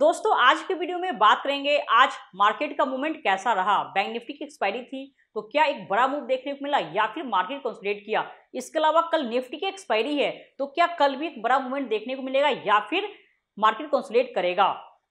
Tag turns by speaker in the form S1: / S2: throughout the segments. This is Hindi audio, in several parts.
S1: दोस्तों आज के वीडियो में बात करेंगे आज मार्केट का मूवमेंट कैसा रहा बैंक निफ्टी की एक्सपायरी थी तो क्या एक बड़ा मूव देखने को मिला या फिर मार्केट कंसोलिडेट किया इसके अलावा कल निफ्टी की एक्सपायरी है तो क्या कल भी एक बड़ा मूवमेंट देखने को मिलेगा या फिर मार्केट कंसोलिडेट करेगा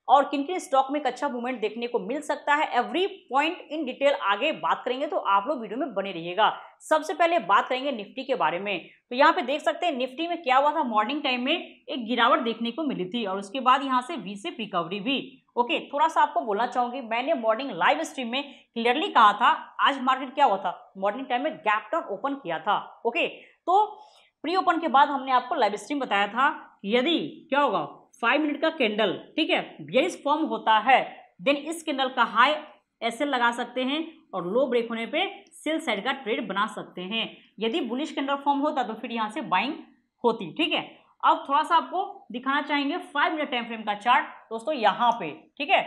S1: और किन किन स्टॉक में एक अच्छा मूवमेंट देखने को मिल सकता है एवरी पॉइंट इन डिटेल आगे बात करेंगे तो आप लोग वीडियो में बने रहिएगा सबसे पहले बात करेंगे निफ्टी के बारे में तो यहाँ पे देख सकते हैं निफ्टी में क्या हुआ था मॉर्निंग टाइम में एक गिरावट देखने को मिली थी और उसके बाद यहाँ से वी से रिकवरी भी ओके थोड़ा सा आपको बोलना चाहूंगी मैंने मॉर्निंग लाइव स्ट्रीम में क्लियरली कहा था आज मार्केट क्या हुआ था मॉर्निंग टाइम में गैप डाउन ओपन किया था ओके तो प्री ओपन के बाद हमने आपको लाइव स्ट्रीम बताया था यदि क्या होगा फाइव मिनट का कैंडल ठीक है बेरिस फॉर्म होता है देन इस कैंडल का हाई ऐसे लगा सकते हैं और लो ब्रेक होने पे सेल साइड का ट्रेड बना सकते हैं यदि बुलिश कैंडल फॉर्म होता तो फिर यहाँ से बाइंग होती ठीक है अब थोड़ा सा आपको दिखाना चाहेंगे फाइव मिनट टाइम फ्रेम का चार्ट दोस्तों यहाँ पे ठीक है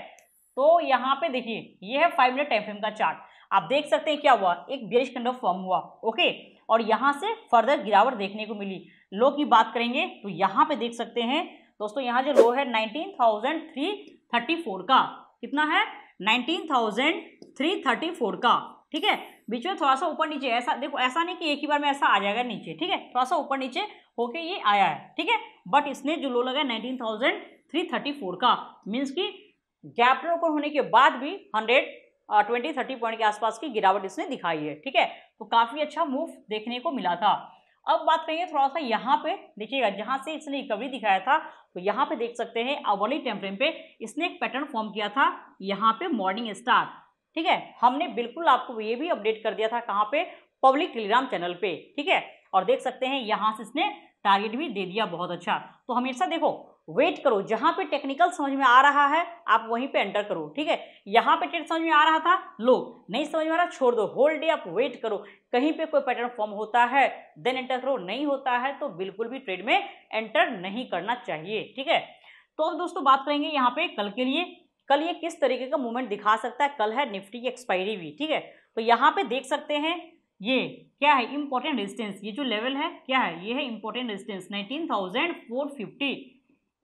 S1: तो यहाँ पे देखिए ये है फाइव मिनट टाइम फ्रेम का चार्ट आप देख सकते हैं क्या हुआ एक बेरिश कैंडल फॉर्म हुआ ओके और यहाँ से फर्दर गिरावट देखने को मिली लो की बात करेंगे तो यहाँ पे देख सकते हैं दोस्तों यहाँ जो लो है nineteen thousand three thirty four का कितना है nineteen thousand three thirty four का ठीक है बीच में थोड़ा सा ऊपर नीचे ऐसा देखो ऐसा नहीं कि एक ही बार में ऐसा आ जाएगा नीचे ठीक है थोड़ा सा ऊपर नीचे होके ये आया है ठीक है बट इसने जो लो लगा nineteen thousand three thirty four का मीन्स की गैप ओपन होने के बाद भी हंड्रेड ट्वेंटी थर्टी पॉइंट के आसपास की गिरावट इसने दिखाई है ठीक है तो काफ़ी अच्छा मूव देखने को मिला था अब बात करेंगे थोड़ा सा यहाँ पे देखिएगा जहाँ से इसने रिकवरी दिखाया था तो यहाँ पे देख सकते हैं अवर्ली टेम्परेम पे इसने एक पैटर्न फॉर्म किया था यहाँ पे मॉर्निंग स्टार ठीक है हमने बिल्कुल आपको ये भी अपडेट कर दिया था कहाँ पे पब्लिक टेलीग्राम चैनल पे ठीक है और देख सकते हैं यहाँ से इसने टारगेट भी दे दिया बहुत अच्छा तो हमेशा देखो वेट करो जहाँ पे टेक्निकल समझ में आ रहा है आप वहीं पे एंटर करो ठीक है यहाँ पे ट्रेड समझ में आ रहा था लो नहीं समझ में आ रहा छोड़ दो होल डे आप वेट करो कहीं पे कोई पैटर्न फॉर्म होता है देन एंटर करो नहीं होता है तो बिल्कुल भी ट्रेड में एंटर नहीं करना चाहिए ठीक है तो अब दोस्तों बात करेंगे यहाँ पे कल के लिए कल ये किस तरीके का मूवमेंट दिखा सकता है कल है निफ्टी की एक्सपायरी भी ठीक है तो यहाँ पे देख सकते हैं ये क्या है इंपॉर्टेंट रेजिस्टेंस ये जो लेवल है क्या है ये है इंपॉर्टेंट रेजिस्टेंस 19,450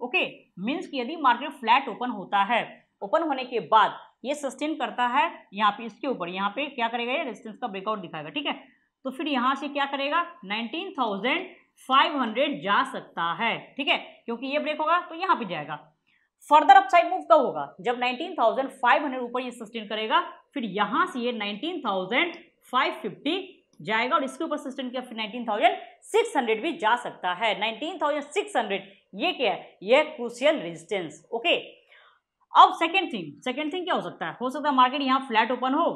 S1: ओके मींस कि यदि मार्केट फ्लैट ओपन होता है ओपन होने के बाद ये सस्टेन करता है यहाँ पे इसके ऊपर यहाँ पे क्या करेगा ये रेजिस्टेंस का ब्रेकआउट दिखाएगा ठीक है तो फिर यहाँ से क्या करेगा हंड्रेड जा सकता है ठीक है क्योंकि ये ब्रेक होगा तो यहाँ पे जाएगा फर्दर अपसाइड मूव कब होगा जब हंड्रेड ऊपर ये सस्टेन करेगा फिर यहाँ से ये 19,000 550 जाएगा और इसके ऊपर सिस्टम की नाइनटीन थाउजेंड सिक्स हंड्रेड भी जा सकता है नाइनटीन थाउजेंड सिक्स हंड्रेड ये क्या है ये क्रूशियल रेजिस्टेंस ओके अब सेकेंड थिंग सेकेंड थिंग क्या हो सकता है हो सकता है मार्केट यहाँ फ्लैट ओपन हो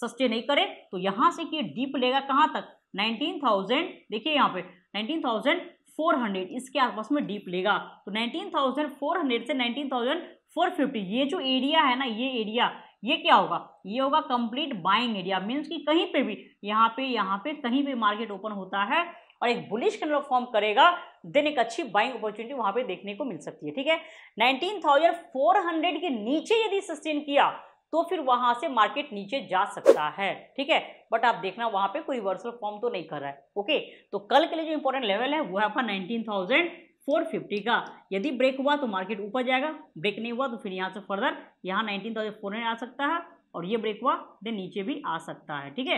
S1: सस्ते नहीं करे तो यहाँ से कि डीप लेगा कहाँ तक नाइनटीन थाउजेंड देखिए यहाँ पे नाइनटीन थाउजेंड फोर हंड्रेड इसके आसपास में डीप लेगा तो नाइनटीन थाउजेंड फोर हंड्रेड से नाइनटीन थाउजेंड फोर फिफ्टी ये जो एरिया है ना ये एरिया ये क्या होगा ये होगा कंप्लीट बाइंग एरिया मीन्स कि कहीं पे भी यहाँ पे यहाँ पे कहीं पे मार्केट ओपन होता है और एक बुलिश कैंडल फॉर्म करेगा देन एक अच्छी बाइंग अपॉर्चुनिटी वहां पे देखने को मिल सकती है ठीक है 19,400 के नीचे यदि सस्टेन किया तो फिर वहां से मार्केट नीचे जा सकता है ठीक है बट आप देखना वहां पे कोई वर्सल फॉर्म तो नहीं कर रहा है ओके तो कल के लिए जो इंपॉर्टेंट लेवल है वो है आपका नाइनटीन 450 फिफ्टी का यदि ब्रेक हुआ तो मार्केट ऊपर जाएगा ब्रेक नहीं हुआ तो फिर यहाँ से फर्दर यहाँ नाइनटीन थाउजेंड फोर हंड्रेड आ सकता है और ये ब्रेक हुआ देन नीचे भी आ सकता है ठीक है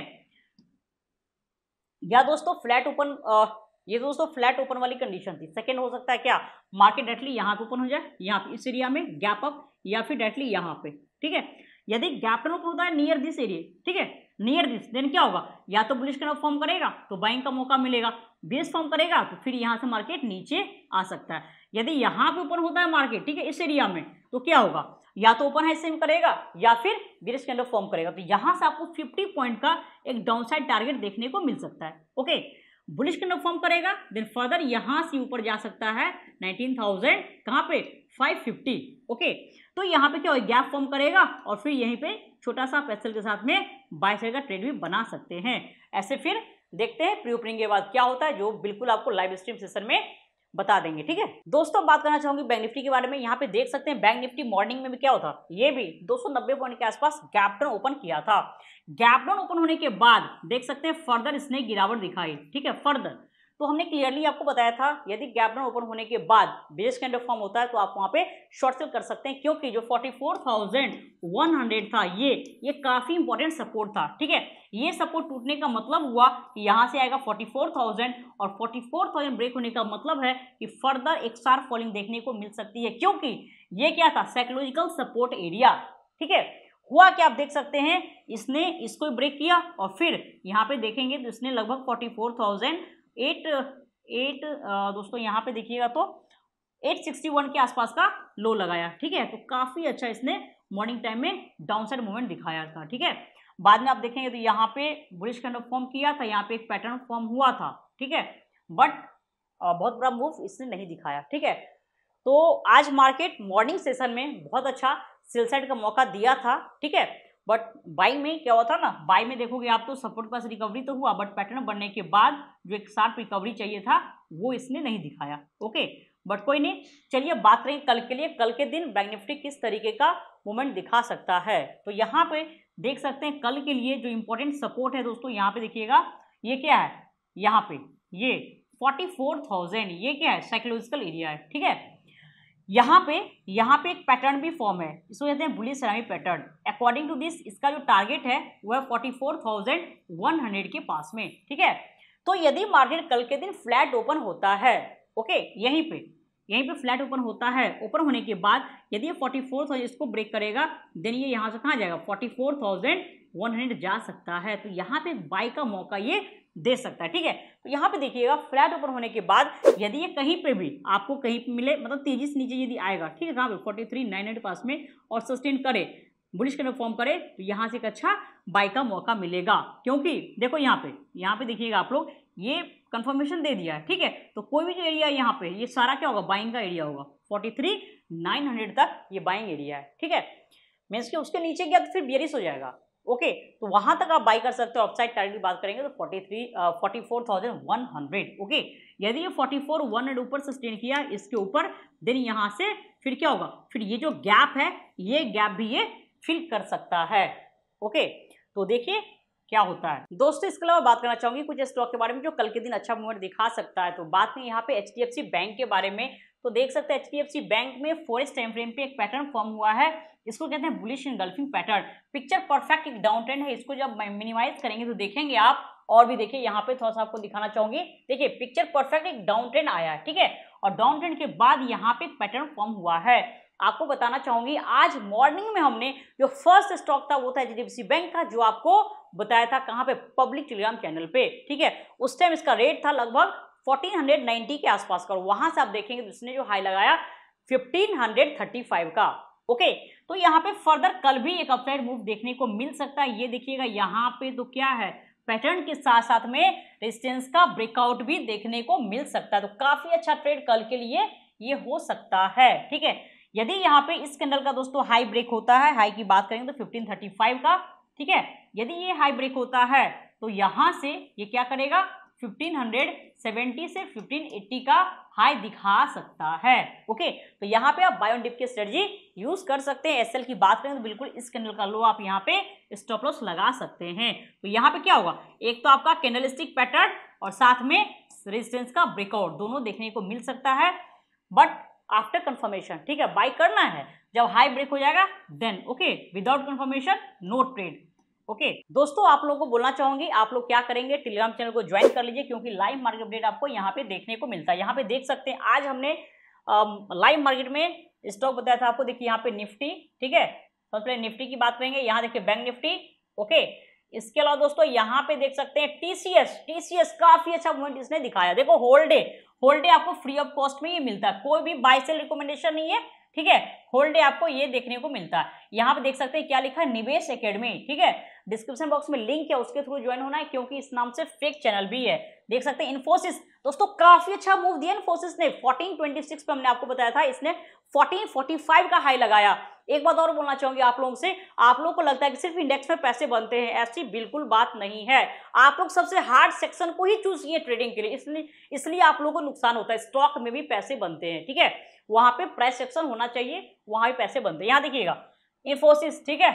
S1: या दोस्तों फ्लैट ओपन ये दोस्तों फ्लैट ओपन वाली कंडीशन थी सेकेंड हो सकता है क्या मार्केट डायरेक्टली यहाँ पे ओपन हो जाए यहाँ पे इस एरिया में गैप अप या फिर डायरेक्टली यहाँ पे ठीक है यदि गैप ओपन होता है नियर दिस एरिया ठीक है नियर दिस देन क्या होगा या तो बुलिश कर्व फॉर्म करेगा तो बाइंग का मौका मिलेगा बेस फॉर्म करेगा तो फिर यहाँ से मार्केट नीचे आ सकता है यदि यहाँ पे ओपन होता है मार्केट ठीक है इस एरिया में तो क्या होगा या तो ओपन है सेम करेगा या फिर बेरिश कैंडल फॉर्म करेगा तो यहाँ से आपको 50 पॉइंट का एक डाउनसाइड टारगेट देखने को मिल सकता है ओके बुलिश कैंडल फॉर्म करेगा देन फर्दर यहाँ से ऊपर जा सकता है 19,000 थाउजेंड कहाँ पे 550 ओके तो यहाँ पे क्या गैप फॉर्म करेगा और फिर यहीं पे छोटा सा पेसल के साथ में बाइसल का ट्रेड भी बना सकते हैं ऐसे फिर देखते हैं प्री ओपनिंग के बाद क्या होता है जो बिल्कुल आपको लाइव स्ट्रीम सेशन में बता देंगे ठीक है दोस्तों बात करना चाहूंगी बैंक निफ्टी के बारे में यहाँ पे देख सकते हैं बैंक निफ्टी मॉर्निंग में भी क्या होता ये भी 290 पॉइंट के आसपास गैप डाउन ओपन किया था गैप डाउन ओपन होने के बाद देख सकते हैं फर्दर इसने गिरावट दिखाई ठीक है फर्दर तो हमने क्लियरली आपको बताया था यदि गैप डाउन ओपन होने के बाद बेस कैंडल फॉर्म होता है तो आप वहां पे शॉर्ट सेल कर सकते हैं क्योंकि जो 44,100 था ये ये काफी इंपॉर्टेंट सपोर्ट था ठीक है ये सपोर्ट टूटने का मतलब हुआ कि यहाँ से आएगा 44,000 और 44,000 ब्रेक होने का मतलब है कि फर्दर एक सार फॉलिंग देखने को मिल सकती है क्योंकि ये क्या था साइकोलॉजिकल सपोर्ट एरिया ठीक है हुआ क्या आप देख सकते हैं इसने इसको ब्रेक किया और फिर यहाँ पे देखेंगे तो इसने लगभग forty four thousand eight eight दोस्तों यहाँ पे देखिएगा तो 861 के आसपास का लो लगाया ठीक है तो काफ़ी अच्छा इसने मॉर्निंग टाइम में डाउन साइड मूवमेंट दिखाया था ठीक है बाद में आप देखेंगे तो यहाँ पे बुलिश कैंडल फॉर्म किया था यहाँ पे एक पैटर्न फॉर्म हुआ था ठीक है बट बहुत बड़ा मूव इसने नहीं दिखाया ठीक है तो आज मार्केट मॉर्निंग सेशन में बहुत अच्छा सेल साइड का मौका दिया था ठीक है बट बाई में क्या होता ना बाई में देखोगे आप तो सपोर्ट पास रिकवरी तो हुआ बट पैटर्न बनने के बाद जो एक शार्प रिकवरी चाहिए था वो इसने नहीं दिखाया ओके बट कोई नहीं चलिए बात करें कल के लिए कल के दिन बैंक निफ्टी किस तरीके का मूवमेंट दिखा सकता है तो यहाँ पे देख सकते हैं कल के लिए जो इम्पोर्टेंट सपोर्ट है दोस्तों यहाँ पे देखिएगा ये क्या है यहाँ पे ये फोर्टी फोर थाउजेंड ये क्या है साइकोलॉजिकल एरिया है ठीक है यहाँ पे यहाँ पे एक पैटर्न भी फॉर्म है इसको कहते हैं bullish ceramic pattern according to this इसका जो टारगेट है वह forty four thousand one hundred के पास में ठीक है तो यदि मार्केट कल के दिन फ्लैट ओपन होता है ओके यहीं पे यहीं पे फ्लैट ओपन होता है ओपन होने के बाद यदि ये फोर्टी फोर थाउजेंड इसको ब्रेक करेगा देन ये यहाँ से कहाँ जाएगा forty four thousand one hundred जा सकता है तो यहाँ पे बाई का मौका ये दे सकता है ठीक है तो यहाँ पे देखिएगा फ्लैट ओपन होने के बाद यदि ये कहीं पे भी आपको कहीं मिले मतलब तेजी से नीचे यदि आएगा ठीक है कहाँ पे फोर्टी थ्री नाइन एट पास में और सस्टेन करे बुलिश कैंडल फॉर्म करे तो यहाँ से एक अच्छा बाई का मौका मिलेगा क्योंकि देखो यहाँ पे यहाँ पे देखिएगा आप लोग ये कन्फर्मेशन दे दिया है ठीक है तो कोई भी जो एरिया है यहाँ पे ये सारा क्या होगा बाइंग का एरिया होगा फोर्टी थ्री नाइन हंड्रेड तक ये बाइंग एरिया है ठीक है मीन्स कि उसके नीचे गया तो फिर बेरिस हो जाएगा ओके तो वहां तक आप बाई कर सकते हो ऑफसाइड टारगेट की बात करेंगे तो forty three forty four thousand one hundred okay यदि ये फोर्टी फोर वन हंड्रेड ऊपर सस्टेन किया इसके ऊपर देन यहाँ से फिर क्या होगा फिर ये जो गैप है ये गैप भी ये फिल कर सकता है ओके तो देखिए क्या होता है दोस्तों इसके अलावा बात करना चाहूंगी कुछ स्टॉक के बारे में जो कल के दिन अच्छा मूवमेंट दिखा सकता है तो बात में यहाँ पे एच बैंक के बारे में तो देख सकते हैं एच बैंक में फोरेस्ट टाइम फ्रेम पे एक पैटर्न फॉर्म हुआ है इसको कहते हैं bullish engulfing pattern picture perfect एक डाउन ट्रेंड है इसको जब मिनिमाइज करेंगे तो देखेंगे आप और भी देखिए यहाँ पे थोड़ा सा आपको दिखाना चाहूंगी देखिए पिक्चर परफेक्ट एक डाउन ट्रेंड आया है ठीक है और डाउन ट्रेंड के बाद यहाँ पे पैटर्न फॉर्म हुआ है आपको बताना चाहूंगी आज मॉर्निंग में हमने जो फर्स्ट स्टॉक था वो था एच बैंक का जो आपको बताया था कहाँ पे पब्लिक टेलीग्राम चैनल पे ठीक है उस टाइम इसका रेट था लगभग 1490 के आसपास का वहां से आप देखेंगे उसने तो जो हाई लगाया 1535 का ओके तो यहाँ पे फर्दर कल भी एक अपसाइड मूव देखने को मिल सकता है ये देखिएगा यहाँ पे तो क्या है पैटर्न के साथ साथ में रेजिस्टेंस का ब्रेकआउट भी देखने को मिल सकता है तो काफी अच्छा ट्रेड कल के लिए ये हो सकता है ठीक है यदि यहाँ पे इस कैंडल का दोस्तों हाई ब्रेक होता है हाई की बात करेंगे तो 1535 का ठीक है यदि ये हाई ब्रेक होता है तो यहाँ से ये क्या करेगा 1570 से 1580 का हाई दिखा सकता है ओके तो यहाँ पे आप बायोन डिप की स्ट्रेटजी यूज कर सकते हैं एसएल की बात करें तो बिल्कुल इस कैंडल का लो आप यहाँ पे स्टॉप लॉस लगा सकते हैं तो यहाँ पे क्या होगा एक तो आपका कैंडल पैटर्न और साथ में रेजिस्टेंस का ब्रेकआउट दोनों देखने को मिल सकता है बट आफ्टर कंफर्मेशन ठीक है बाई करना है जब हाई ब्रेक हो जाएगा then okay without confirmation no trade okay दोस्तों आप लोगों को बोलना चाहूंगी आप लोग क्या करेंगे टेलीग्राम चैनल को ज्वाइन कर लीजिए क्योंकि लाइव मार्केट अपडेट आपको यहाँ पे देखने को मिलता है यहाँ पे देख सकते हैं आज हमने लाइव मार्केट में स्टॉक बताया था आपको देखिए यहाँ पे निफ्टी ठीक है सबसे पहले निफ्टी की बात करेंगे यहाँ देखिए बैंक निफ्टी ओके इसके अलावा दोस्तों यहाँ पे देख सकते हैं टीसीएस टीसीएस काफी अच्छा मूवमेंट इसने दिखाया देखो होल्डे होल्डे आपको फ्री ऑफ कॉस्ट में ये मिलता है कोई भी बाय सेल रिकमेंडेशन नहीं है ठीक है होल्डे आपको ये देखने को मिलता है यहाँ पे देख सकते हैं क्या लिखा है निवेश एकेडमी ठीक है डिस्क्रिप्शन बॉक्स में लिंक है उसके थ्रू ज्वाइन होना है क्योंकि इस नाम से फेक चैनल भी है देख सकते हैं इन्फोसिस दोस्तों काफी अच्छा मूव दिया इन्फोसिस ने 1426 पे हमने आपको बताया था इसने 1445 का हाई लगाया एक बात और बोलना चाहूंगी आप लोगों से आप लोगों को लगता है कि सिर्फ इंडेक्स में पैसे बनते हैं ऐसी बिल्कुल बात नहीं है आप लोग सबसे हार्ड सेक्शन को ही चूज किए ट्रेडिंग के लिए इसलिए इसलिए आप लोगों को नुकसान होता है स्टॉक में भी पैसे बनते हैं ठीक है वहां पे प्राइस सेक्शन होना चाहिए वहां भी पैसे बनते हैं यहाँ देखिएगा इन्फोसिस ठीक है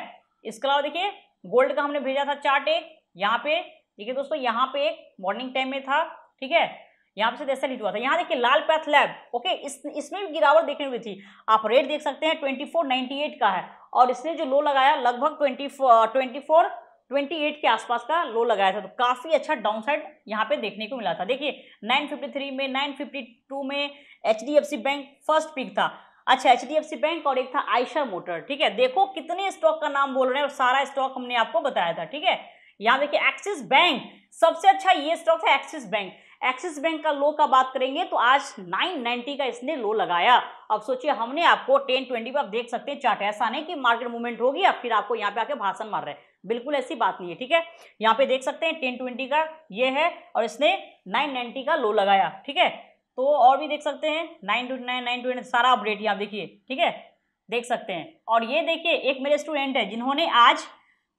S1: इसके अलावा देखिए गोल्ड का हमने भेजा था चार्ट एक यहाँ पे ठीक है दोस्तों यहाँ पे एक मॉर्निंग टाइम में था ठीक है यहाँ पे ऐसा लीड हुआ था यहाँ देखिए लाल पैथ लैब ओके इस इसमें भी गिरावट देखने हुई थी आप रेट देख सकते हैं ट्वेंटी फोर नाइन्टी एट का है और इसने जो लो लगाया लगभग twenty twenty four twenty eight के आसपास का लो लगाया था तो काफ़ी अच्छा डाउन साइड यहाँ पे देखने को मिला था देखिए नाइन फिफ्टी थ्री में नाइन फिफ्टी टू में H D F C bank first pick था अच्छा एच बैंक और एक था आयशर मोटर ठीक है देखो कितने स्टॉक का नाम बोल रहे हैं और सारा स्टॉक हमने आपको बताया था ठीक है यहाँ देखिए एक्सिस बैंक सबसे अच्छा ये स्टॉक था एक्सिस बैंक एक्सिस बैंक का लो का बात करेंगे तो आज 990 का इसने लो लगाया अब सोचिए हमने आपको 1020 पर आप देख सकते हैं चार्ट ऐसा नहीं कि मार्केट मूवमेंट होगी या फिर आपको यहाँ पे आके भाषण मार रहे हैं बिल्कुल ऐसी बात नहीं है ठीक है यहाँ पे देख सकते हैं 1020 का ये है और इसने 990 का लो लगाया ठीक है तो और भी देख सकते हैं nine two nine nine two सारा अपडेट ही आप देखिए ठीक है देख सकते हैं और ये देखिए एक मेरे स्टूडेंट है जिन्होंने आज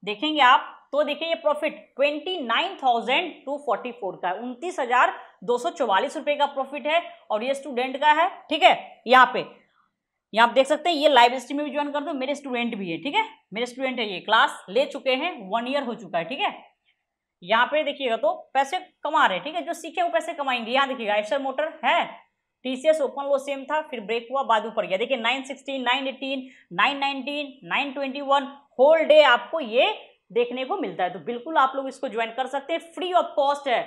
S1: देखेंगे आप तो देखिए ये profit twenty nine thousand two forty four का उनतीस हजार दो सौ चौवालीस रुपए का प्रॉफिट है और ये स्टूडेंट का है ठीक है यहाँ पे यहाँ आप देख सकते हैं ये लाइव स्ट्रीम में भी ज्वाइन कर दो मेरे स्टूडेंट भी है ठीक है मेरे स्टूडेंट है ये क्लास ले चुके हैं वन ईयर हो चुका है ठीक है यहाँ पे देखिएगा तो पैसे कमा रहे हैं ठीक है जो सीखे वो पैसे कमाएंगे यहाँ देखिएगा एक्सर मोटर है टीसीएस ओपन लो सेम था फिर ब्रेक हुआ बाद ऊपर गया देखिए 916, 918, 919, 921 होल डे आपको ये देखने को मिलता है तो बिल्कुल आप लोग इसको ज्वाइन कर सकते हैं फ्री ऑफ कॉस्ट है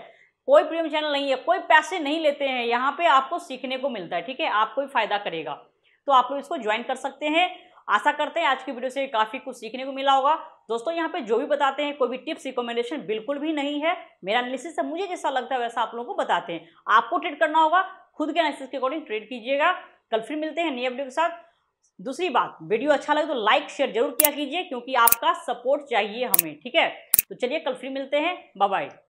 S1: कोई प्रीमियम चैनल नहीं है कोई पैसे नहीं लेते हैं यहाँ पे आपको सीखने को मिलता है ठीक है आपको भी फायदा करेगा तो आप लोग इसको ज्वाइन कर सकते हैं आशा करते हैं आज की वीडियो से काफ़ी कुछ सीखने को मिला होगा दोस्तों यहाँ पे जो भी बताते हैं कोई भी टिप्स रिकमेंडेशन बिल्कुल भी नहीं है मेरा एनालिसिस है मुझे जैसा लगता है वैसा आप लोगों को बताते हैं आपको ट्रेड करना होगा खुद के एनालिसिस के अकॉर्डिंग ट्रेड कीजिएगा कल फिर मिलते हैं नई अपडेट के साथ दूसरी बात वीडियो अच्छा लगे तो लाइक शेयर जरूर किया कीजिए क्योंकि आपका सपोर्ट चाहिए हमें ठीक है तो चलिए कल फिर मिलते हैं बाय